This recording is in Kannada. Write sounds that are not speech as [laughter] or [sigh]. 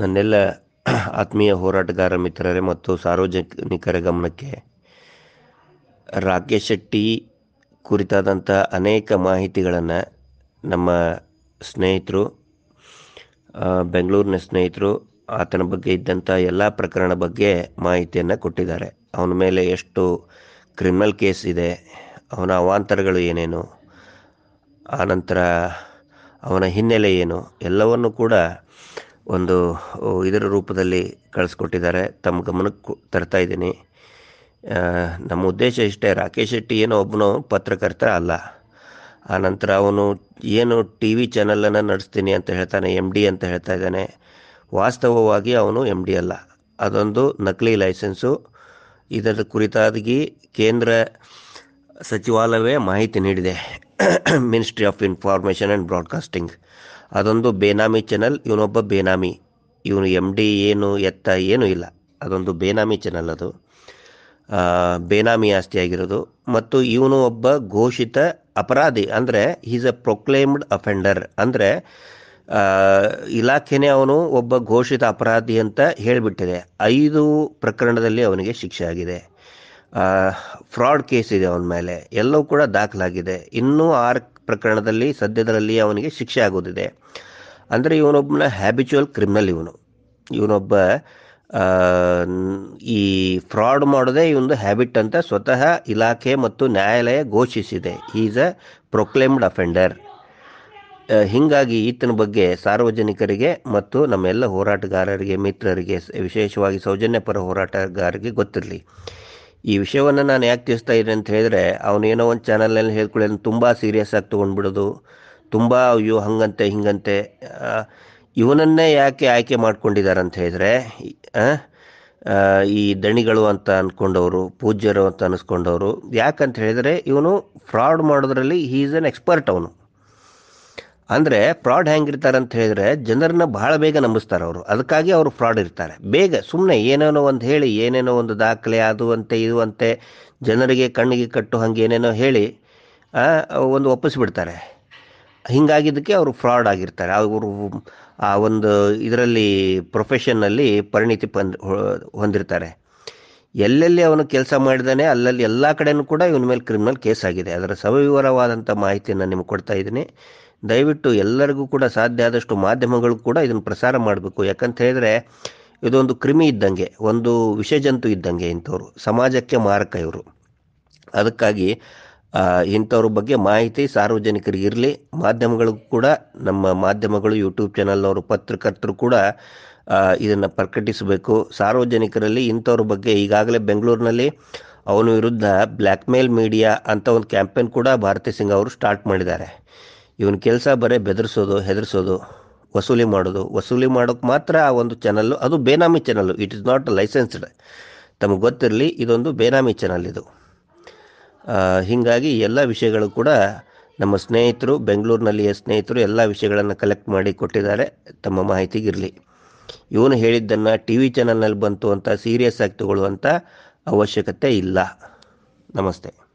ನನ್ನೆಲ್ಲ [clears throat] ಆತ್ಮೀಯ ಹೋರಾಟಗಾರ ಮಿತ್ರರೇ ಮತ್ತು ಸಾರ್ವಜನಿಕರ ಗಮನಕ್ಕೆ ರಾಕೇಶ್ ಶೆಟ್ಟಿ ಕುರಿತಾದಂಥ ಅನೇಕ ಮಾಹಿತಿಗಳನ್ನು ನಮ್ಮ ಸ್ನೇಹಿತರು ಬೆಂಗಳೂರಿನ ಸ್ನೇಹಿತರು ಆತನ ಬಗ್ಗೆ ಇದ್ದಂಥ ಎಲ್ಲ ಪ್ರಕರಣ ಬಗ್ಗೆ ಮಾಹಿತಿಯನ್ನು ಕೊಟ್ಟಿದ್ದಾರೆ ಅವನ ಮೇಲೆ ಎಷ್ಟು ಕ್ರಿಮಿನಲ್ ಕೇಸ್ ಇದೆ ಅವನ ಅವಾಂತರಗಳು ಏನೇನು ಆನಂತರ ಅವನ ಹಿನ್ನೆಲೆ ಏನು ಎಲ್ಲವನ್ನು ಕೂಡ ಒಂದು ಇದರ ರೂಪದಲ್ಲಿ ಕಳಿಸ್ಕೊಟ್ಟಿದ್ದಾರೆ ತಮ್ಮ ಗಮನಕ್ಕೆ ತರ್ತಾ ಇದ್ದೀನಿ ನಮ್ಮ ಉದ್ದೇಶ ಇಷ್ಟೇ ರಾಕೇಶ್ ಶೆಟ್ಟಿ ಏನೋ ಒಬ್ಬನು ಪತ್ರಕರ್ತ ಅಲ್ಲ ಆ ನಂತರ ಅವನು ಏನು ಟಿ ವಿ ಚಾನಲನ್ನು ನಡೆಸ್ತೀನಿ ಅಂತ ಹೇಳ್ತಾನೆ ಎಮ್ ಡಿ ಅಂತ ಹೇಳ್ತಾ ಇದ್ದಾನೆ ವಾಸ್ತವವಾಗಿ ಅವನು ಎಮ್ ಡಿ ಅಲ್ಲ ಅದೊಂದು ನಕಲಿ ಲೈಸೆನ್ಸು ಇದರ ಕುರಿತಾಗಿ ಕೇಂದ್ರ ಸಚಿವಾಲಯವೇ ಮಾಹಿತಿ ನೀಡಿದೆ ministry of information and broadcasting ಅದೊಂದು ಬೇನಾಮಿ ಚಾನಲ್ ಇವನೊಬ್ಬ ಬೇನಾಮಿ ಇವನು ಎಮ್ ಡಿ ಏನು ಎತ್ತ ಏನೂ ಇಲ್ಲ ಅದೊಂದು ಬೇನಾಮಿ ಚಾನಲ್ ಅದು ಬೇನಾಮಿ ಆಸ್ತಿ ಆಗಿರೋದು ಮತ್ತು ಇವನು ಒಬ್ಬ ಘೋಷಿತ ಅಪರಾಧಿ ಅಂದರೆ ಈಸ್ ಅ ಪ್ರೊಕ್ಲೇಮ್ಡ್ ಅಫೆಂಡರ್ ಅಂದರೆ ಇಲಾಖೆನೇ ಅವನು ಒಬ್ಬ ಘೋಷಿತ ಅಪರಾಧಿ ಅಂತ ಹೇಳಿಬಿಟ್ಟಿದೆ ಐದು ಪ್ರಕರಣದಲ್ಲಿ ಅವನಿಗೆ ಶಿಕ್ಷೆ ಆಗಿದೆ ಫ್ರಾಡ್ ಕೇಸ್ ಇದೆ ಅವನ ಮೇಲೆ ಎಲ್ಲವೂ ಕೂಡ ದಾಖಲಾಗಿದೆ ಇನ್ನೂ ಆರು ಪ್ರಕರಣದಲ್ಲಿ ಸದ್ಯದರಲ್ಲಿ ಅವನಿಗೆ ಶಿಕ್ಷೆ ಆಗೋದಿದೆ ಅಂದರೆ ಇವನೊಬ್ಬನ ಹ್ಯಾಬಿಚುವಲ್ ಕ್ರಿಮಿನಲ್ ಇವನು ಇವನೊಬ್ಬ ಈ ಫ್ರಾಡ್ ಮಾಡೋದೇ ಇವನು ಹ್ಯಾಬಿಟ್ ಅಂತ ಸ್ವತಃ ಇಲಾಖೆ ಮತ್ತು ನ್ಯಾಯಾಲಯ ಘೋಷಿಸಿದೆ ಈಸ್ ಅ ಪ್ರೊಕ್ಲೇಮ್ಡ್ ಅಫೆಂಡರ್ ಹೀಗಾಗಿ ಈತನ ಬಗ್ಗೆ ಸಾರ್ವಜನಿಕರಿಗೆ ಮತ್ತು ನಮ್ಮೆಲ್ಲ ಹೋರಾಟಗಾರರಿಗೆ ಮಿತ್ರರಿಗೆ ವಿಶೇಷವಾಗಿ ಸೌಜನ್ಯಪರ ಹೋರಾಟಗಾರರಿಗೆ ಗೊತ್ತಿರಲಿ ಈ ವಿಷಯವನ್ನು ನಾನು ಯಾಕೆ ತಿಳಿಸ್ತಾ ಇದ್ದೀನಿ ಅಂತ ಹೇಳಿದ್ರೆ ಅವನೇನೋ ಒಂದು ಚಾನಲ್ನಲ್ಲಿ ಹೇಳ್ಕೊಳ್ಳಿ ಅಂತ ತುಂಬ ಸೀರಿಯಸ್ ಆಗಿ ತೊಗೊಂಡ್ಬಿಡೋದು ತುಂಬ ಅಯ್ಯೋ ಹಂಗಂತೆ ಹಿಂಗಂತೆ ಇವನನ್ನೇ ಯಾಕೆ ಆಯ್ಕೆ ಮಾಡ್ಕೊಂಡಿದ್ದಾರೆ ಅಂತ ಹೇಳಿದರೆ ಈ ದಣಿಗಳು ಅಂತ ಅಂದ್ಕೊಂಡವರು ಪೂಜ್ಯರು ಅಂತ ಅನ್ನಿಸ್ಕೊಂಡವರು ಯಾಕಂತ ಹೇಳಿದರೆ ಇವನು ಫ್ರಾಡ್ ಮಾಡೋದ್ರಲ್ಲಿ ಈಸ್ ಎನ್ ಎಕ್ಸ್ಪರ್ಟ್ ಅವನು ಅಂದರೆ ಫ್ರಾಡ್ ಹೆಂಗಿರ್ತಾರೆ ಅಂತ ಹೇಳಿದ್ರೆ ಜನರನ್ನ ಬಹಳ ಬೇಗ ನಂಬಿಸ್ತಾರೆ ಅವರು ಅದಕ್ಕಾಗಿ ಅವರು ಫ್ರಾಡ್ ಇರ್ತಾರೆ ಬೇಗ ಸುಮ್ಮನೆ ಏನೇನೋ ಒಂದು ಹೇಳಿ ಏನೇನೋ ಒಂದು ದಾಖಲೆ ಅದು ಅಂತೆ ಇದು ಅಂತೆ ಜನರಿಗೆ ಕಣ್ಣಿಗೆ ಕಟ್ಟು ಹಂಗೆ ಏನೇನೋ ಹೇಳಿ ಒಂದು ಒಪ್ಪಿಸ್ಬಿಡ್ತಾರೆ ಹಿಂಗಾಗಿದ್ದಕ್ಕೆ ಅವರು ಫ್ರಾಡ್ ಆಗಿರ್ತಾರೆ ಅವರು ಆ ಒಂದು ಇದರಲ್ಲಿ ಪ್ರೊಫೆಷನ್ನಲ್ಲಿ ಪರಿಣಿತಿ ಪಂದ್ ಹೊಂದಿರ್ತಾರೆ ಎಲ್ಲೆಲ್ಲಿ ಅವನು ಕೆಲಸ ಮಾಡಿದಾನೆ ಅಲ್ಲಲ್ಲಿ ಎಲ್ಲ ಕಡೆಯೂ ಕೂಡ ಇವನ ಮೇಲೆ ಕ್ರಿಮಿನಲ್ ಕೇಸ್ ಆಗಿದೆ ಅದರ ಸವಿವರವಾದಂಥ ಮಾಹಿತಿಯನ್ನು ನಿಮಗೆ ಕೊಡ್ತಾ ಇದ್ದೀನಿ ದಯವಿಟ್ಟು ಎಲ್ಲರಿಗೂ ಕೂಡ ಸಾಧ್ಯ ಆದಷ್ಟು ಮಾಧ್ಯಮಗಳು ಕೂಡ ಇದನ್ನು ಪ್ರಸಾರ ಮಾಡಬೇಕು ಯಾಕಂತ ಹೇಳಿದ್ರೆ ಇದೊಂದು ಕ್ರಿಮಿ ಇದ್ದಂಗೆ ಒಂದು ವಿಷ ಜಂತು ಇದ್ದಂಗೆ ಇಂಥವ್ರು ಸಮಾಜಕ್ಕೆ ಮಾರಕ ಇವರು ಅದಕ್ಕಾಗಿ ಇಂಥವ್ರ ಬಗ್ಗೆ ಮಾಹಿತಿ ಸಾರ್ವಜನಿಕರಿಗೆ ಇರಲಿ ಮಾಧ್ಯಮಗಳಿಗೂ ಕೂಡ ನಮ್ಮ ಮಾಧ್ಯಮಗಳು ಯೂಟ್ಯೂಬ್ ಚಾನಲ್ನವರು ಪತ್ರಕರ್ತರು ಕೂಡ ಇದನ್ನು ಪ್ರಕಟಿಸಬೇಕು ಸಾರ್ವಜನಿಕರಲ್ಲಿ ಇಂಥವ್ರ ಬಗ್ಗೆ ಈಗಾಗಲೇ ಬೆಂಗಳೂರಿನಲ್ಲಿ ಅವನ ವಿರುದ್ಧ ಬ್ಲ್ಯಾಕ್ಮೇಲ್ ಮೀಡಿಯಾ ಅಂತ ಒಂದು ಕ್ಯಾಂಪೇನ್ ಕೂಡ ಭಾರತಿ ಸಿಂಗ್ ಅವರು ಸ್ಟಾರ್ಟ್ ಮಾಡಿದ್ದಾರೆ ಇವನ ಕೆಲಸ ಬರೀ ಬೆದರಿಸೋದು ಹೆದರಿಸೋದು ವಸೂಲಿ ಮಾಡೋದು ವಸೂಲಿ ಮಾಡೋಕ್ಕೆ ಮಾತ್ರ ಆ ಒಂದು ಚಾನಲ್ಲು ಅದು ಬೇನಾಮಿ channel it is not licensed ತಮಗೆ ಗೊತ್ತಿರಲಿ ಇದೊಂದು ಬೇನಾಮಿ ಚಾನಲ್ ಇದು ಹೀಗಾಗಿ ಎಲ್ಲ ವಿಷಯಗಳು ಕೂಡ ನಮ್ಮ ಸ್ನೇಹಿತರು ಬೆಂಗಳೂರಿನಲ್ಲಿಯ ಸ್ನೇಹಿತರು ಎಲ್ಲ ವಿಷಯಗಳನ್ನು ಕಲೆಕ್ಟ್ ಮಾಡಿ ಕೊಟ್ಟಿದ್ದಾರೆ ತಮ್ಮ ಮಾಹಿತಿಗಿರಲಿ ಇವನು ಹೇಳಿದ್ದನ್ನು ಟಿ ವಿ ಚಾನಲ್ನಲ್ಲಿ ಬಂತು ಅಂತ ಸೀರಿಯಸ್ ಆಗಿ ತಗೊಳ್ಳುವಂಥ ಅವಶ್ಯಕತೆ ಇಲ್ಲ ನಮಸ್ತೆ